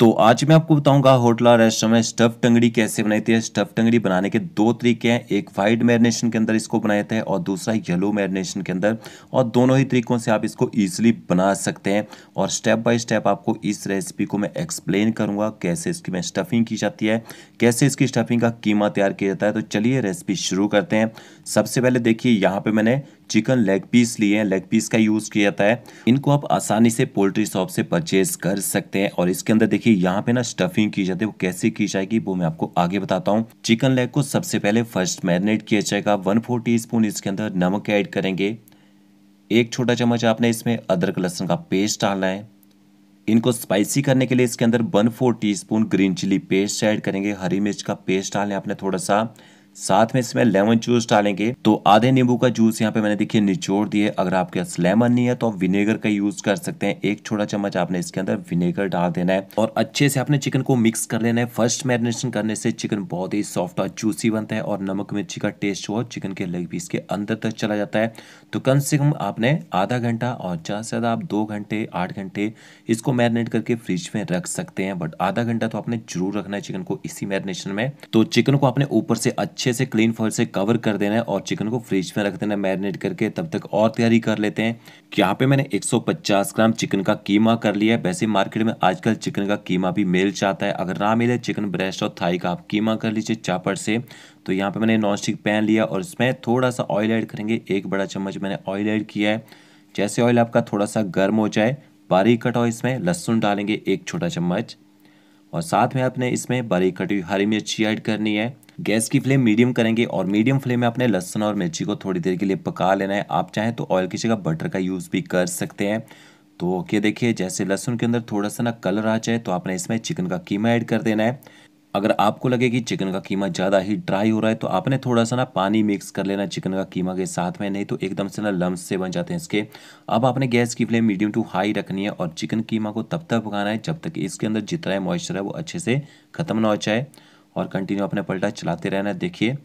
तो आज मैं आपको बताऊंगा होटला रेस्टोरेंट में स्टफ टंगड़ी कैसे बनाती है स्टफ टंगड़ी बनाने के दो तरीके हैं एक वाइट मैरिनेशन के अंदर इसको बनाए थे है और दूसरा येलो मैरिनेशन के अंदर और दोनों ही तरीकों से आप इसको ईजिली बना सकते हैं और स्टेप बाय स्टेप आपको इस रेसिपी को मैं एक्सप्लेन करूँगा कैसे इसकी मैं स्टफिंग की जाती है कैसे इसकी स्टफिंग का कीमा तैयार किया जाता है तो चलिए रेसिपी शुरू करते हैं सबसे पहले देखिए यहाँ पर मैंने चिकन लेग पीस लिए हैं लेग पीस का यूज़ किया जाता है इनको आप आसानी से पोल्ट्री शॉप से परचेज कर सकते हैं और इसके अंदर देखिए यहाँ पे ना स्टफिंग की जाती है वो कैसे की जाएगी वो मैं आपको आगे बताता हूँ चिकन लेग को सबसे पहले फर्स्ट मैरिनेट किया जाएगा वन फोर टी स्पून इसके अंदर नमक ऐड करेंगे एक छोटा चम्मच आपने इसमें अदरक लहसुन का पेस्ट डालना है इनको स्पाइसी करने के लिए इसके अंदर one four teaspoon green chilli paste add करेंगे हरी मिर्च का पेस्ट डालना है आपने थोड़ा सा साथ में इसमें लेमन जूस डालेंगे तो आधे नींबू का जूस यहाँ पे मैंने देखिए निचोड़ दिए अगर आपके पास लेमन नहीं है तो आप विनेगर का यूज कर सकते हैं एक छोटा चम्मच आपने इसके अंदर विनेगर डाल देना है और अच्छे से आपने चिकन को मिक्स कर लेना है फर्स्ट मैरिनेशन करने से चिकन बहुत ही सॉफ्ट और जूसी बनता है और नमक मिर्ची का टेस्ट हो चिकन के लेग पीस के अंदर तक चला जाता है तो कम से कम आपने आधा घंटा और ज़्यादा से ज़्यादा आप दो घंटे आठ घंटे इसको मैरिनेट करके फ्रिज में रख सकते हैं बट आधा घंटा तो आपने जरूर रखना है चिकन को इसी मैरिनेशन में तो चिकन को आपने ऊपर से अच्छे अच्छे से क्लीन फॉल से कवर कर देना है और चिकन को फ्रिज में रख देना है मैरिनेट करके तब तक और तैयारी कर लेते हैं यहाँ पे मैंने 150 ग्राम चिकन का कीमा कर लिया है वैसे मार्केट में आजकल चिकन का कीमा भी मिल जाता है अगर ना मिले चिकन ब्रेस्ट और थाई का आप कीमा कर लीजिए चापड़ से तो यहाँ पे मैंने नॉन स्टिक पैन लिया और इसमें थोड़ा सा ऑयल ऐड करेंगे एक बड़ा चम्मच मैंने ऑयल ऐड किया है जैसे ऑयल आपका थोड़ा सा गर्म हो जाए बारीक कटाओ इसमें लहसुन डालेंगे एक छोटा चम्मच और साथ में आपने इसमें बारीक कटी हुई हरी मिर्ची ऐड करनी है गैस की फ्लेम मीडियम करेंगे और मीडियम फ्लेम में अपने लहसुन और मिर्ची को थोड़ी देर के लिए पका लेना है आप चाहें तो ऑयल की जगह बटर का यूज़ भी कर सकते हैं तो ओके देखिए जैसे लहसुन के अंदर थोड़ा सा ना कलर आ जाए तो आपने इसमें चिकन का कीमा ऐड कर देना है अगर आपको लगे कि चिकन का कीमा ज़्यादा ही ड्राई हो रहा है तो आपने थोड़ा सा ना पानी मिक्स कर लेना चिकन का कीमा के साथ में नहीं तो एकदम से ना लम्स से बन जाते हैं इसके अब आपने गैस की फ्लेम मीडियम टू हाई रखनी है और चिकन कीमा को तब तक पकाना है जब तक इसके अंदर जितना मॉइस्चर है वो अच्छे से ख़त्म ना हो जाए और कंटिन्यू अपने पलटा चलाते रहना है देखिए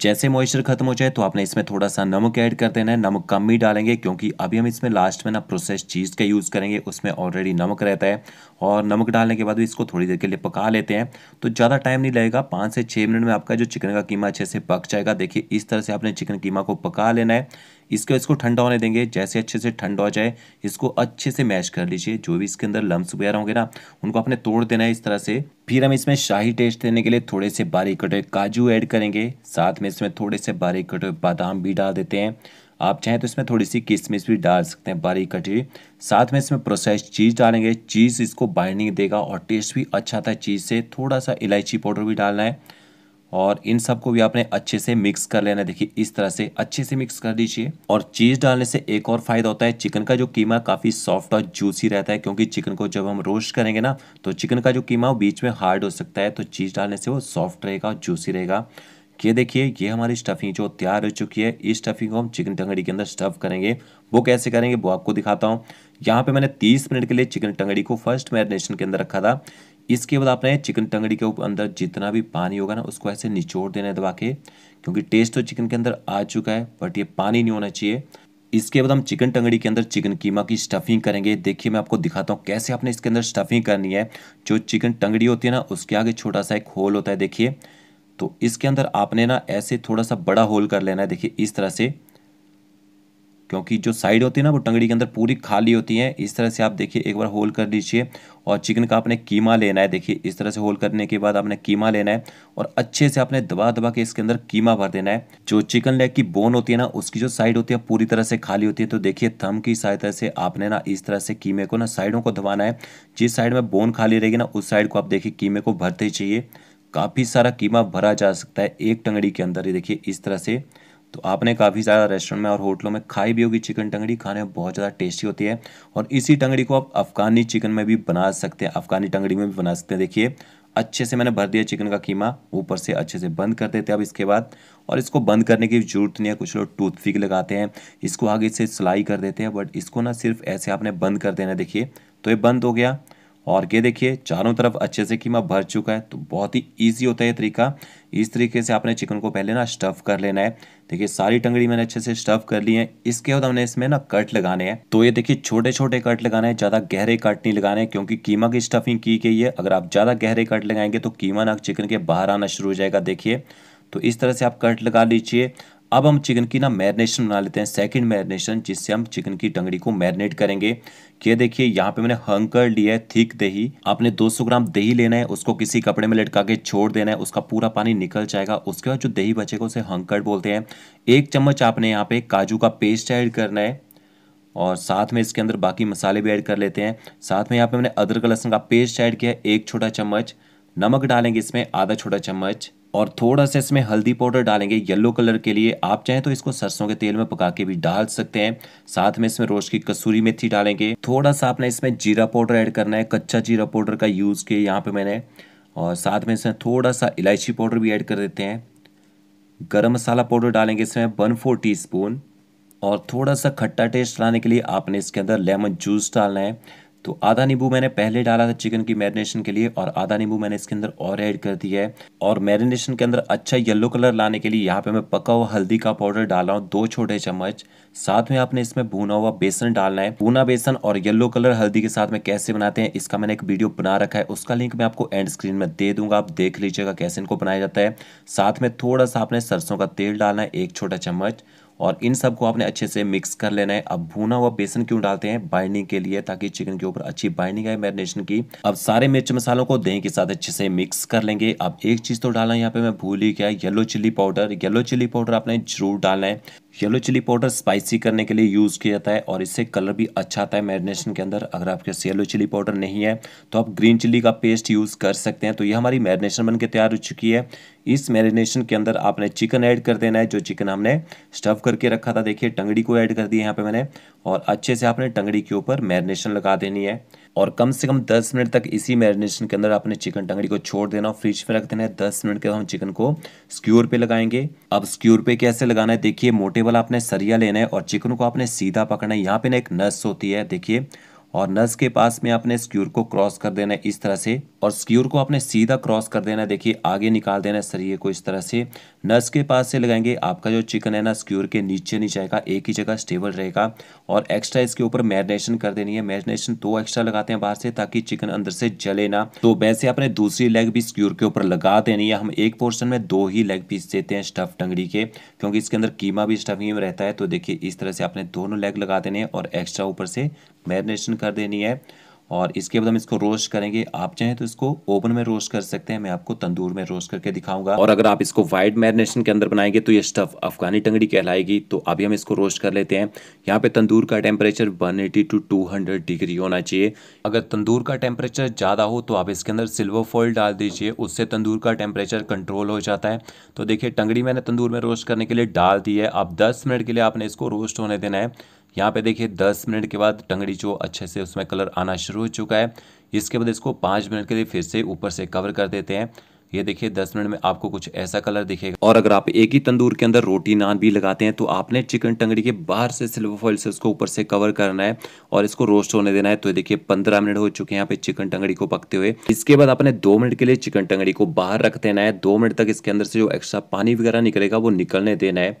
जैसे मॉइस्चर खत्म हो जाए तो आपने इसमें थोड़ा सा नमक ऐड कर देना है नमक कम ही डालेंगे क्योंकि अभी हम इसमें लास्ट में ना प्रोसेस चीज़ का यूज़ करेंगे उसमें ऑलरेडी नमक रहता है और नमक डालने के बाद भी इसको थोड़ी देर के लिए पका लेते हैं तो ज़्यादा टाइम नहीं लगेगा पाँच से छः मिनट में आपका जो चिकन का कीमा अच्छे से पक जाएगा देखिए इस तरह से आपने चिकन कीमा को पका लेना है इसको इसको ठंडा होने देंगे जैसे अच्छे से ठंडा हो जाए इसको अच्छे से मैश कर लीजिए जो भी इसके अंदर लम्स वगैरह होंगे ना उनको अपने तोड़ देना है इस तरह से फिर हम इसमें शाही टेस्ट देने के लिए थोड़े से बारीक कटे काजू ऐड करेंगे साथ में इसमें थोड़े से बारीक कटे बादाम भी डाल देते हैं आप चाहें तो इसमें थोड़ी सी किशमिश भी डाल सकते हैं बारीक कटी साथ में इसमें प्रोसेस चीज़ डालेंगे चीज़ इसको बाइंडिंग देगा और टेस्ट भी अच्छा आता है चीज़ से थोड़ा सा इलायची पाउडर भी डालना है और इन सब को भी आपने अच्छे से मिक्स कर लेना देखिए इस तरह से अच्छे से मिक्स कर दीजिए और चीज़ डालने से एक और फायदा होता है चिकन का जो कीमा काफ़ी सॉफ्ट और जूसी रहता है क्योंकि चिकन को जब हम रोस्ट करेंगे ना तो चिकन का जो कीमा वो बीच में हार्ड हो सकता है तो चीज़ डालने से वो सॉफ्ट रहेगा और जूसी रहेगा ये देखिए ये हमारी स्टफिंग जो तैयार हो चुकी है इस स्टफिंग को हम चिकन टंगड़ी के अंदर स्टफ़ करेंगे वो कैसे करेंगे वो आपको दिखाता हूँ यहाँ पे मैंने 30 मिनट के लिए चिकन टंगड़ी को फर्स्ट मैरिनेशन के अंदर रखा था इसके बाद आपने चिकन टंगड़ी के ऊपर अंदर जितना भी पानी होगा ना उसको ऐसे निचोड़ देना है दबा के क्योंकि टेस्ट तो चिकन के अंदर आ चुका है बट ये पानी नहीं होना चाहिए इसके बाद हम चिकन टंगड़ी के अंदर चिकन कीमा की स्टफिंग करेंगे देखिए मैं आपको दिखाता हूँ कैसे आपने इसके अंदर स्टफिंग करनी है जो चिकन टंगड़ी होती है ना उसके आगे छोटा सा एक होल होता है देखिए तो इसके अंदर आपने ना ऐसे थोड़ा सा बड़ा होल कर लेना है देखिए इस तरह से क्योंकि जो साइड होती है ना वो टंगड़ी के अंदर पूरी खाली होती है इस तरह से आप देखिए एक बार होल कर लीजिए और चिकन का आपने कीमा लेना है देखिए इस तरह से होल करने के बाद आपने कीमा लेना है और अच्छे से आपने दबा दबा के इसके अंदर कीमा भर देना है जो चिकन लेग की बोन होती है ना उसकी जो साइड होती है पूरी तरह से खाली होती है तो देखिए थम की सहायता से आपने ना इस तरह से कीमे को ना साइडों को दबाना है जिस साइड में बोन खाली रहेगी ना उस साइड को आप देखिए कीमे को भरते चाहिए काफ़ी सारा कीमा भरा जा सकता है एक टंगड़ी के अंदर ही देखिए इस तरह से तो आपने काफ़ी ज़्यादा रेस्टोरेंट में और होटलों में खाई भी होगी चिकन टंगड़ी खाने में बहुत ज़्यादा टेस्टी होती है और इसी टंगड़ी को आप अफ़गानी चिकन में भी बना सकते हैं अफ़गानी टंगड़ी में भी बना सकते हैं देखिए अच्छे से मैंने भर दिया चिकन का कीमा ऊपर से अच्छे से बंद कर देते हैं अब इसके बाद और इसको बंद करने की जरूरत नहीं है कुछ लोग टूथपिक लगाते हैं इसको आगे से सिलाई कर देते हैं बट इसको ना सिर्फ ऐसे आपने बंद कर देना देखिए तो ये बंद हो गया और ये देखिए चारों तरफ अच्छे से कीमा भर चुका है तो बहुत ही ईजी होता है ये तरीका इस तरीके से आपने चिकन को पहले ना स्टफ़ कर लेना है देखिए सारी टंगड़ी मैंने अच्छे से स्टफ़ कर ली है इसके बाद हमने इसमें ना कट लगाने हैं तो ये देखिए छोटे छोटे कट लगाने हैं ज़्यादा गहरे कट नहीं लगाने हैं क्योंकि कीमा की स्टफिंग की गई है अगर आप ज़्यादा गहरे कट लगाएंगे तो कीमा ना चिकन के बाहर आना शुरू हो जाएगा देखिए तो इस तरह से आप कट लगा लीजिए अब हम चिकन की ना मैरिनेशन बना लेते हैं सेकंड मैरिनेशन जिससे हम चिकन की टंगड़ी को मैरिनेट करेंगे ये देखिए यहाँ पे मैंने हंकर लिया है थिक दही आपने 200 ग्राम दही लेना है उसको किसी कपड़े में लटका के छोड़ देना है उसका पूरा पानी निकल जाएगा उसके बाद जो दही बचेगा उसे हंकर बोलते हैं एक चम्मच आपने यहाँ पे काजू का पेस्ट ऐड करना है और साथ में इसके अंदर बाकी मसाले भी ऐड कर लेते हैं साथ में यहाँ पे मैंने अदरक लहसुन का पेस्ट ऐड किया है एक छोटा चम्मच नमक डालेंगे इसमें आधा छोटा चम्मच और थोड़ा सा इसमें हल्दी पाउडर डालेंगे येलो कलर के लिए आप चाहें तो इसको सरसों के तेल में पका के भी डाल सकते हैं साथ में इसमें रोज की कसूरी मेथी डालेंगे थोड़ा सा आपने इसमें जीरा पाउडर ऐड करना है कच्चा जीरा पाउडर का यूज़ किया यहाँ पे मैंने और साथ में इसमें थोड़ा सा इलायची पाउडर भी ऐड कर देते हैं गर्म मसाला पाउडर डालेंगे इसमें वन फोर टी और थोड़ा सा खट्टा टेस्ट लाने के लिए आपने इसके अंदर लेमन जूस डालना है तो आधा नींबू मैंने पहले डाला था चिकन की मैरिनेशन के लिए और आधा नींबू मैंने इसके अंदर और ऐड कर दिया है और मैरिनेशन के अंदर अच्छा येलो कलर लाने के लिए यहाँ पे मैं पका हुआ हल्दी का पाउडर डाल रहा हूँ दो छोटे चम्मच साथ में आपने इसमें भुना हुआ बेसन डालना है भुना बेसन और येलो कलर हल्दी के साथ में कैसे बनाते हैं इसका मैंने एक वीडियो बना रखा है उसका लिंक मैं आपको एंड स्क्रीन में दे दूंगा आप देख लीजिएगा कैसे इनको बनाया जाता है साथ में थोड़ा सा आपने सरसों का तेल डालना है एक छोटा चम्मच और इन को आपने अच्छे से मिक्स कर लेना है अब भूना हुआ बेसन क्यों डालते हैं बाइंडिंग के लिए ताकि चिकन के ऊपर अच्छी बाइंडिंग आए मैरिनेशन की अब सारे मिर्च मसालों को दही के साथ अच्छे से मिक्स कर लेंगे अब एक चीज़ तो डालना है यहाँ पे मैं भूल ही क्या yellow chilli powder yellow chilli powder आपने जरूर डालना है येलो चिली पाउडर स्पाइसी करने के लिए यूज़ किया जाता है और इससे कलर भी अच्छा आता है मैरिनेशन के अंदर अगर आपके पास येलो चिली पाउडर नहीं है तो आप ग्रीन चिली का पेस्ट यूज़ कर सकते हैं तो ये हमारी मैरिनेशन बनकर तैयार हो चुकी है इस मैरिनेशन के अंदर आपने चिकन ऐड कर देना है जो चिकन हमने स्टफ़ करके रखा था देखिए टंगड़ी को ऐड कर दिया यहाँ पे मैंने और अच्छे से आपने टंगड़ी के ऊपर मैरिनेशन लगा देनी है और कम से कम 10 मिनट तक इसी मैरिनेशन के अंदर आपने चिकन टंगड़ी को छोड़ देना फ्रिज में रख देना है दस मिनट के बाद हम चिकन को स्क्यूर पे लगाएंगे अब स्क्यूर पे कैसे लगाना है देखिए मोटे वाला आपने सरिया लेना है और चिकन को आपने सीधा पकड़ना है यहाँ पे ना एक नस होती है देखिए और नस के पास में आपने स्क्यूर को क्रॉस कर देना है इस तरह से और स्क्यूर को आपने सीधा क्रॉस कर देना है देखिए आगे निकाल देना है सरिये को इस तरह से नस के पास से लगाएंगे आपका जो चिकन है ना स्क्यूर के नीचे नहीं जाएगा एक ही जगह स्टेबल रहेगा और एक्स्ट्रा इसके ऊपर मैरिनेशन कर देनी है मैरिनेशन दो तो एक्स्ट्रा लगाते हैं बाहर से ताकि चिकन अंदर से जले ना तो वैसे आपने दूसरी लेग भी स्क्यूर के ऊपर लगा देनी है हम एक पोर्शन में दो ही लेग पीस देते हैं स्टफ टंगड़ी के क्योंकि इसके अंदर कीमा भी स्टफिंग में रहता है तो देखिए इस तरह से आपने दोनों लेग लगा देने और एक्स्ट्रा ऊपर से मैरिनेशन कर देनी है और इसके बाद हम इसको रोस्ट करेंगे आप चाहें तो इसको ओवन में रोस्ट कर सकते हैं मैं आपको तंदूर में रोस्ट करके दिखाऊंगा और अगर आप इसको वाइट मैरिनेशन के अंदर बनाएंगे तो ये स्टफ अफगानी टंगड़ी कहलाएगी तो अभी हम इसको रोस्ट कर लेते हैं यहाँ पे तंदूर का टेम्परेचर 180 टू 200 डिग्री होना चाहिए अगर तंदूर का टेम्परेचर ज़्यादा हो तो आप इसके अंदर सिल्वर फॉइल डाल दीजिए उससे तंदूर का टेम्परेचर कंट्रोल हो जाता है तो देखिए टंगड़ी मैंने तंदूर में रोस्ट करने के लिए डाल दी है अब दस मिनट के लिए आपने इसको रोस्ट होने देना है यहाँ पे देखिए 10 मिनट के बाद टंगड़ी जो अच्छे से उसमें कलर आना शुरू हो चुका है इसके बाद इसको पाँच मिनट के लिए फिर से ऊपर से कवर कर देते हैं ये देखिए दस मिनट में आपको कुछ ऐसा कलर दिखेगा और अगर आप एक ही तंदूर के अंदर रोटी नान भी लगाते हैं तो आपने चिकन टंगड़ी के बाहर से सिल्वर फॉइल से उसको ऊपर से कवर करना है और इसको रोस्ट होने देना है तो देखिए पंद्रह मिनट हो चुके हैं यहाँ पे चिकन टंगड़ी को पकते हुए इसके बाद आपने दो मिनट के लिए चिकन टंगड़ी को बाहर रख देना है दो मिनट तक इसके अंदर से जो एक्स्ट्रा पानी वगैरह निकलेगा वो निकलने देना है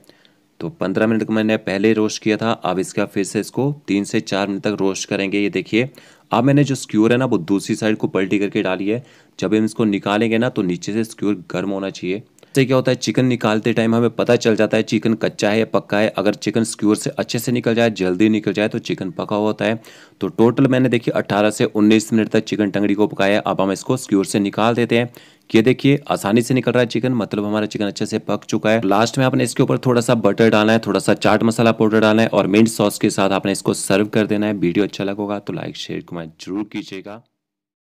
तो 15 मिनट मैंने पहले रोस्ट किया था अब इसका फिर से इसको तीन से चार मिनट तक रोस्ट करेंगे ये देखिए अब मैंने जो स्क्यूर है ना वो दूसरी साइड को पलटी करके डाली है जब हम इसको निकालेंगे ना तो नीचे से स्क्यूर गर्म होना चाहिए से क्या होता है चिकन निकालते टाइम हमें पता चल जाता है चिकन कच्चा है या पक्का है अगर चिकन स्क्यूर से अच्छे से निकल जाए जल्दी निकल जाए तो चिकन पका होता है तो टोटल मैंने देखिए 18 से 19 मिनट तक चिकन टंगड़ी को पकाया अब हम इसको स्क्यूर से निकाल देते हैं ये देखिए आसानी से निकल रहा है चिकन मतलब हमारा चिकन अच्छे से पक चुका है लास्ट में आपने इसके ऊपर थोड़ा सा बटर डालना है थोड़ा सा चाट मसाला पाउडर डालना है और मिंट सॉस के साथ आपने इसको सर्व कर देना है वीडियो अच्छा लगेगा तो लाइक शेयर कमेंट जरूर कीजिएगा